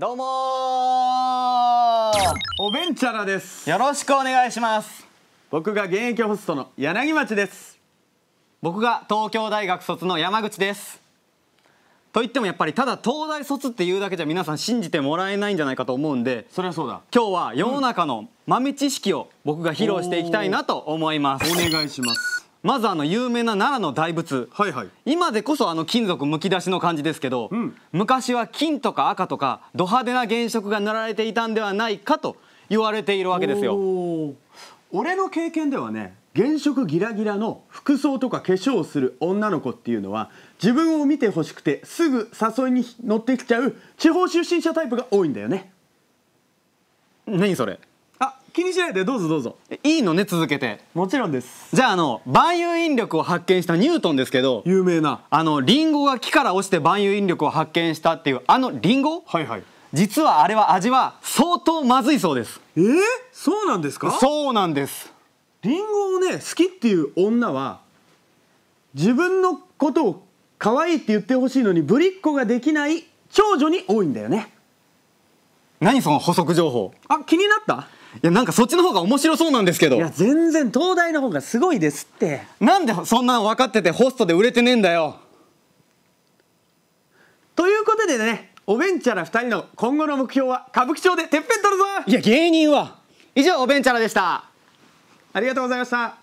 どうもおべんちゃらですよろしくお願いします僕が現役ホストの柳町です僕が東京大学卒の山口ですと言ってもやっぱりただ東大卒っていうだけじゃ皆さん信じてもらえないんじゃないかと思うんでそれはそうだ今日は世の中の豆知識を僕が披露していきたいなと思います、お願いしますまずあの有名な奈良の大仏、はいはい、今でこそあの金属むき出しの感じですけど、うん、昔は金とか赤とかド派手な原色が塗られていたんではないかと言われているわけですよ俺の経験ではね原色ギラギラの服装とか化粧をする女の子っていうのは自分を見てほしくてすぐ誘いに乗ってきちゃう地方出身者タイプが多いんだよね何それ気にしないでどうぞどうぞいいのね続けてもちろんですじゃああの万有引力を発見したニュートンですけど有名なあのリンゴが木から落ちて万有引力を発見したっていうあのリンゴはいはい実はあれは味は相当まずいそうですえー、そうなんですかそうなんですリンゴをね好きっていう女は自分のことを可愛いって言ってほしいのにぶりっ子ができない長女に多いんだよね何その補足情報あ気になったいやなんかそっちの方が面白そうなんですけどいや全然東大の方がすごいですってなんでそんなの分かっててホストで売れてねえんだよということでねおべんちゃら2人の今後の目標は歌舞伎町でてっぺん取るぞいや芸人は以上おべんちゃらでしたありがとうございました